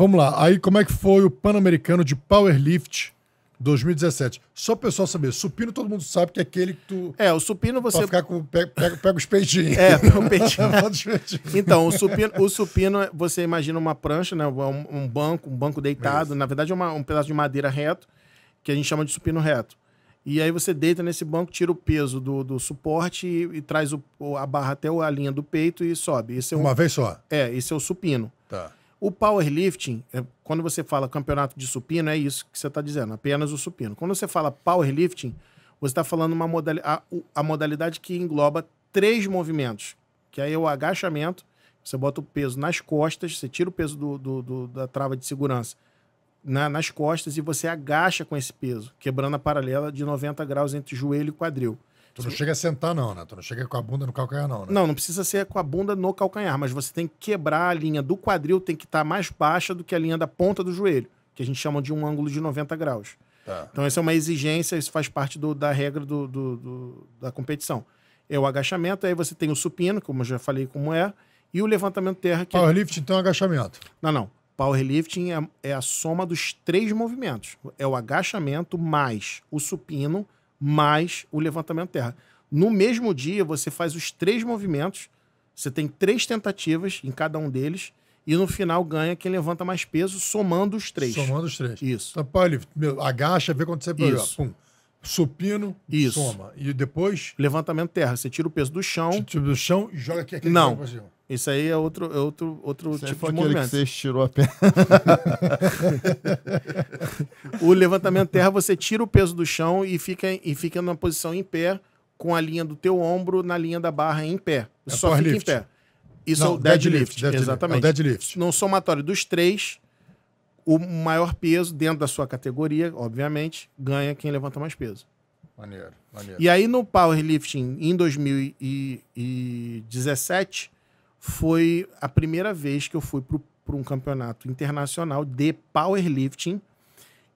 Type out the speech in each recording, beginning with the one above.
Vamos lá. Aí, como é que foi o Pan-Americano de Powerlift 2017? Só o pessoal saber, supino todo mundo sabe que é aquele que tu. É, o supino você. ficar com. Pega, pega, pega os peitinhos. É, pega o peitinho. então, o supino, o supino, você imagina uma prancha, né? Um, um banco, um banco deitado. Isso. Na verdade, é um pedaço de madeira reto, que a gente chama de supino reto. E aí você deita nesse banco, tira o peso do, do suporte e, e traz o, a barra até a linha do peito e sobe. Esse é um, uma vez só? É, esse é o supino. Tá. O powerlifting, é, quando você fala campeonato de supino, é isso que você está dizendo, apenas o supino. Quando você fala powerlifting, você está falando uma modali a, a, modalidade que engloba três movimentos, que aí é o agachamento, você bota o peso nas costas, você tira o peso do, do, do da trava de segurança na, nas costas e você agacha com esse peso, quebrando a paralela de 90 graus entre joelho e quadril. Tu não chega a sentar, não, né? Tu não chega com a bunda no calcanhar, não, né? Não, não precisa ser com a bunda no calcanhar, mas você tem que quebrar a linha do quadril, tem que estar tá mais baixa do que a linha da ponta do joelho, que a gente chama de um ângulo de 90 graus. Tá. Então, essa é uma exigência, isso faz parte do, da regra do, do, do, da competição. É o agachamento, aí você tem o supino, como eu já falei como é, e o levantamento terra. Que é- Powerlifting, é... então, é agachamento. Não, não. Powerlifting é, é a soma dos três movimentos. É o agachamento mais o supino mais o levantamento terra. No mesmo dia, você faz os três movimentos, você tem três tentativas em cada um deles, e no final ganha quem levanta mais peso, somando os três. Somando os três. Isso. Então, pô, meu, agacha, vê quando você Isso. Pum. Supino, Isso. soma. E depois. Levantamento terra. Você tira o peso do chão. Tira do chão e joga aqui. aqui Não. Isso aí é outro, é outro, outro tipo é de movimento. Que você estirou a perna. o levantamento terra, você tira o peso do chão e fica, e fica numa posição em pé, com a linha do teu ombro na linha da barra em pé. é só fica lift. em pé. Isso Não, é o deadlift. É exatamente. É deadlift. No somatório dos três, o maior peso dentro da sua categoria, obviamente, ganha quem levanta mais peso. Maneiro, maneiro. E aí no powerlifting em 2017 foi a primeira vez que eu fui para um campeonato internacional de powerlifting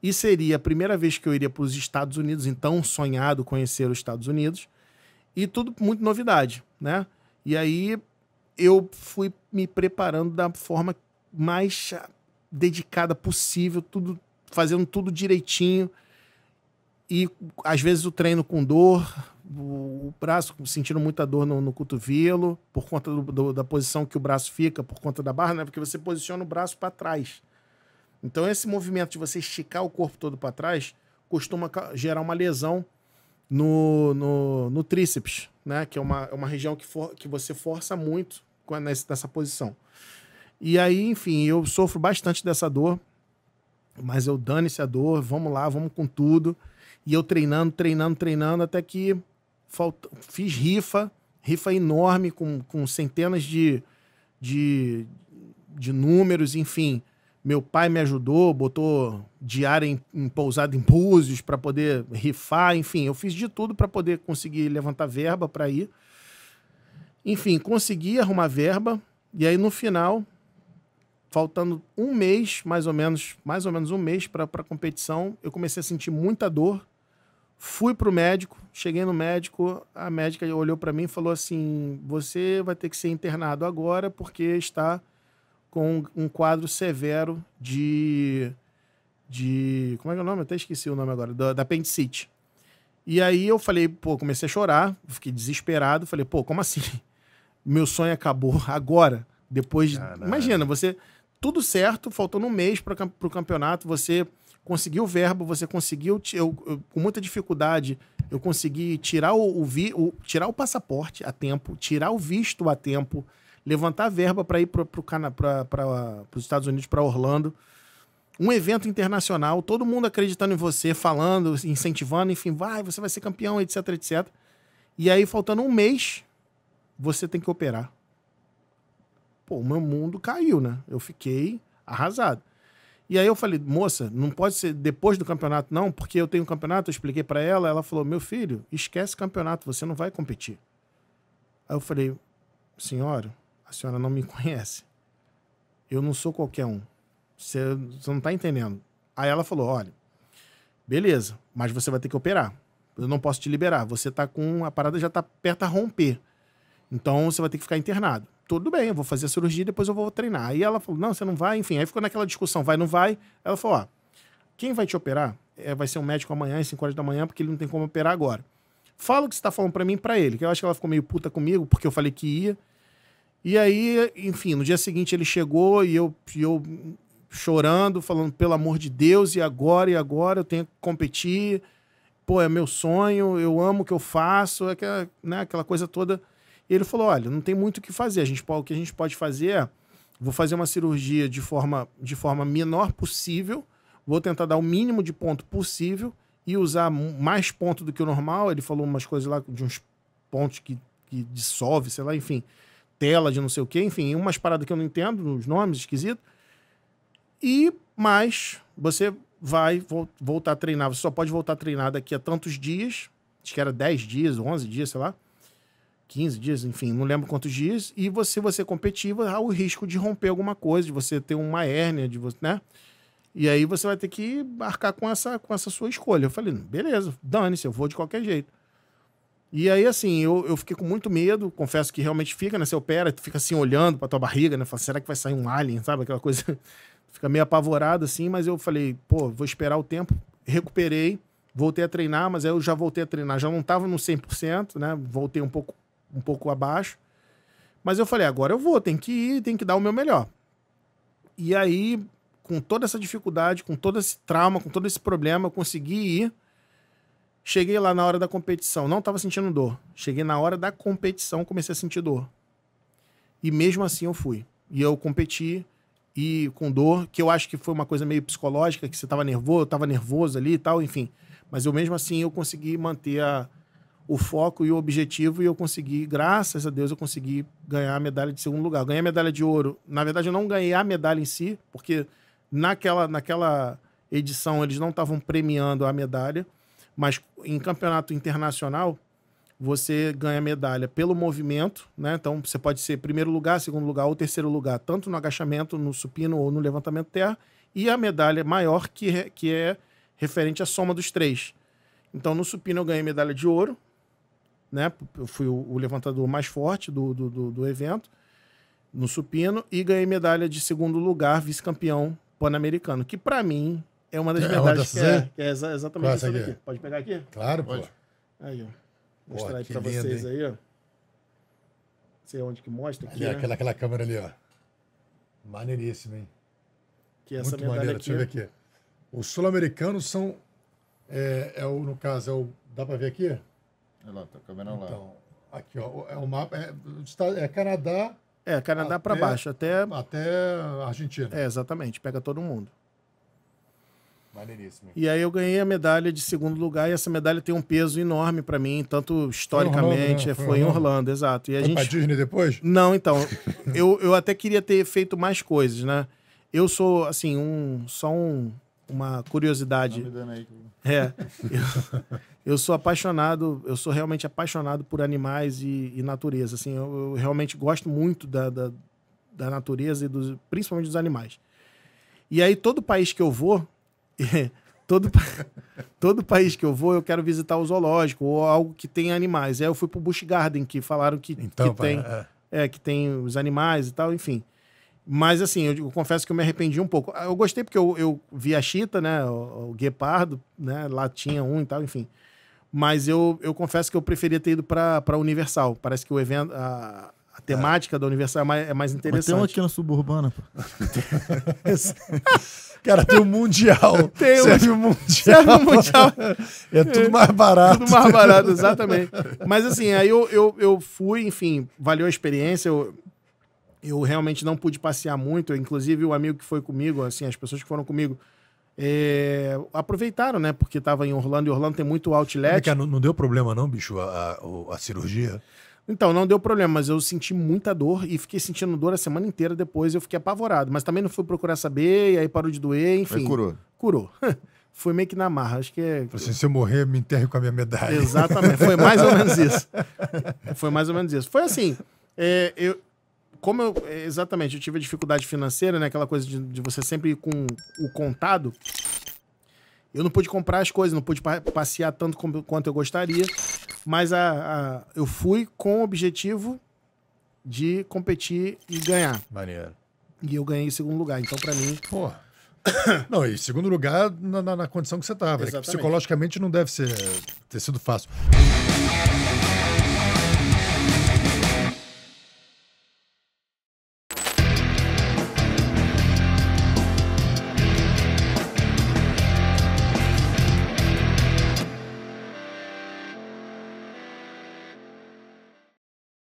e seria a primeira vez que eu iria para os Estados Unidos, então sonhado conhecer os Estados Unidos e tudo muito novidade, né? E aí eu fui me preparando da forma mais dedicada possível, tudo fazendo tudo direitinho e às vezes o treino com dor, o braço sentindo muita dor no, no cotovelo, por conta do, do, da posição que o braço fica, por conta da barra, né? Porque você posiciona o braço para trás. Então, esse movimento de você esticar o corpo todo para trás costuma gerar uma lesão no, no, no, tríceps, né? Que é uma, é uma região que, for, que você força muito nessa, nessa posição. E aí, enfim, eu sofro bastante dessa dor, mas eu dane-se a dor, vamos lá, vamos com tudo. E eu treinando, treinando, treinando, até que Falt... fiz rifa, rifa enorme, com, com centenas de, de, de números, enfim. Meu pai me ajudou, botou diária em, em pousada em Búzios para poder rifar, enfim. Eu fiz de tudo para poder conseguir levantar verba para ir. Enfim, consegui arrumar verba. E aí, no final, faltando um mês, mais ou menos, mais ou menos um mês para a competição, eu comecei a sentir muita dor Fui pro médico, cheguei no médico, a médica olhou para mim e falou assim: "Você vai ter que ser internado agora porque está com um quadro severo de de como é que é o nome? Eu até esqueci o nome agora, da, da apendicite". E aí eu falei, pô, comecei a chorar, fiquei desesperado, falei, pô, como assim? Meu sonho acabou agora, depois de... Imagina, você tudo certo, faltando um mês para o campeonato, você conseguiu verba, você conseguiu. Eu, eu, com muita dificuldade, eu consegui tirar o, o, vi, o, tirar o passaporte a tempo, tirar o visto a tempo, levantar verba para ir para pro, os Estados Unidos, para Orlando. Um evento internacional, todo mundo acreditando em você, falando, incentivando, enfim, vai, você vai ser campeão, etc, etc. E aí, faltando um mês, você tem que operar. Pô, o meu mundo caiu, né? Eu fiquei arrasado. E aí eu falei, moça, não pode ser depois do campeonato, não, porque eu tenho um campeonato, eu expliquei para ela, ela falou, meu filho, esquece campeonato, você não vai competir. Aí eu falei, senhora, a senhora não me conhece. Eu não sou qualquer um. Você, você não tá entendendo. Aí ela falou, olha, beleza, mas você vai ter que operar. Eu não posso te liberar. Você tá com. A parada já tá perto a romper. Então você vai ter que ficar internado tudo bem, eu vou fazer a cirurgia e depois eu vou treinar. Aí ela falou, não, você não vai, enfim. Aí ficou naquela discussão, vai, não vai. Ela falou, ó, quem vai te operar é, vai ser um médico amanhã, às 5 horas da manhã, porque ele não tem como operar agora. Fala o que você tá falando para mim para ele, que eu acho que ela ficou meio puta comigo, porque eu falei que ia. E aí, enfim, no dia seguinte ele chegou e eu, e eu chorando, falando, pelo amor de Deus, e agora, e agora, eu tenho que competir. Pô, é meu sonho, eu amo o que eu faço, é aquela, né, aquela coisa toda ele falou: olha, não tem muito o que fazer. A gente, o que a gente pode fazer é: vou fazer uma cirurgia de forma, de forma menor possível, vou tentar dar o mínimo de ponto possível e usar mais ponto do que o normal. Ele falou umas coisas lá de uns pontos que, que dissolve, sei lá, enfim, tela de não sei o quê, enfim, umas paradas que eu não entendo, uns nomes esquisitos. E mais, você vai voltar a treinar. Você só pode voltar a treinar daqui a tantos dias, acho que era 10 dias, 11 dias, sei lá. 15 dias, enfim, não lembro quantos dias, e você, você é competir, há o risco de romper alguma coisa, de você ter uma hérnia, de você, né? E aí você vai ter que arcar com essa, com essa sua escolha. Eu falei, beleza, dane-se, eu vou de qualquer jeito. E aí, assim, eu, eu fiquei com muito medo, confesso que realmente fica, né? Você opera, tu fica assim olhando pra tua barriga, né? Fala, será que vai sair um alien, sabe? Aquela coisa. fica meio apavorado, assim, mas eu falei, pô, vou esperar o tempo. Recuperei, voltei a treinar, mas aí eu já voltei a treinar, já não tava no 100%, né? Voltei um pouco um pouco abaixo. Mas eu falei, agora eu vou, tem que ir, tem que dar o meu melhor. E aí, com toda essa dificuldade, com todo esse trauma, com todo esse problema, eu consegui ir. Cheguei lá na hora da competição, não estava sentindo dor. Cheguei na hora da competição, comecei a sentir dor. E mesmo assim eu fui. E eu competi e com dor, que eu acho que foi uma coisa meio psicológica, que você estava nervoso, eu estava nervoso ali e tal, enfim. Mas eu mesmo assim eu consegui manter a, o foco e o objetivo e eu consegui, graças a Deus, eu consegui ganhar a medalha de segundo lugar. ganhei a medalha de ouro. Na verdade, eu não ganhei a medalha em si, porque naquela, naquela edição eles não estavam premiando a medalha, mas em campeonato internacional você ganha medalha pelo movimento, né? Então você pode ser primeiro lugar, segundo lugar ou terceiro lugar, tanto no agachamento, no supino ou no levantamento terra, e a medalha maior que, é, que é referente à soma dos três. Então no supino eu ganhei medalha de ouro, né? Eu fui o, levantador mais forte do, do, do, do, evento no supino e ganhei medalha de segundo lugar, vice-campeão pan-americano, que para mim é uma das é, é medalhas que é, que é, exatamente Passa é Aqui. Pode pegar aqui? Claro, pode. Pô. Aí, ó. mostrar para aí pra lindo, vocês hein? aí, ó. Não sei onde que mostra aqui. Ali, né? aquela, aquela câmera ali, ó. Maneiríssimo, hein? Que é essa Muito medalha maneiro. aqui. Deixa eu ver aqui. Os sul-americanos são. É, é o, no caso, é o. Dá pra ver aqui? Olha lá, tá câmera lá. Então, aqui, ó, é o mapa. É, é Canadá. É, Canadá para baixo, até. Até Argentina. É, exatamente, pega todo mundo. Maneiríssimo. E aí eu ganhei a medalha de segundo lugar e essa medalha tem um peso enorme para mim, tanto historicamente, foi, Orlando, né? foi, foi em Orlando, Orlando exato. E a gente... pra Disney depois? Não, então, eu, eu até queria ter feito mais coisas, né? Eu sou, assim, um só um uma curiosidade. Tá é, eu, eu, sou apaixonado, eu sou realmente apaixonado por animais e, e natureza. Assim, eu, eu, realmente gosto muito da, da, da, natureza e dos, principalmente dos animais. E aí todo país que eu vou, eh, todo todo país que eu vou, eu quero visitar o zoológico ou algo que tem animais. Aí eu fui para o Garden que falaram que, então, que tem, é. é. que tem os animais e tal, enfim. Mas assim, eu, eu, confesso que eu me arrependi um pouco. Eu gostei porque eu, eu vi a Chita, né? O, o, Guepardo, né? Lá tinha um e tal, enfim. Mas eu, eu confesso que eu preferia ter ido para Universal. Parece que o evento. A, a temática é. da Universal é mais, é mais interessante. Mas tem uma aqui na suburbana, pô. Cara, tem o um Mundial. Tem um... Serve o Mundial. Serve o Mundial. é tudo mais barato. Tudo mais barato, exatamente. Mas assim, aí eu, eu, eu fui, enfim, valeu a experiência. Eu, eu realmente não pude passear muito. Inclusive, o amigo que foi comigo, assim, as pessoas que foram comigo, é, aproveitaram, né? Porque estava em Orlando e Orlando tem muito outlet. não, não, deu problema, não, bicho, a, a, a, cirurgia? Então, não deu problema, mas eu senti muita dor e fiquei sentindo dor a semana inteira depois. Eu fiquei apavorado, mas também não fui procurar saber, e aí parou de doer, enfim. Aí curou. Curou. foi meio que na marra, acho que é. Assim, se eu morrer, me enterre com a minha medalha. Exatamente, foi mais ou menos isso. foi mais ou menos isso. Foi assim, é, eu, como eu, é, exatamente, eu tive dificuldade financeira, né? Aquela coisa de, de você sempre ir com o contado. Eu não pude comprar as coisas, não pude passear tanto como, quanto eu gostaria, mas a, a, eu fui com o objetivo de competir e ganhar. Maneiro. E eu ganhei em segundo lugar, então para mim. Pô. não, e segundo lugar na, na, na condição que você tava. Né, psicologicamente não deve ser, ter sido fácil.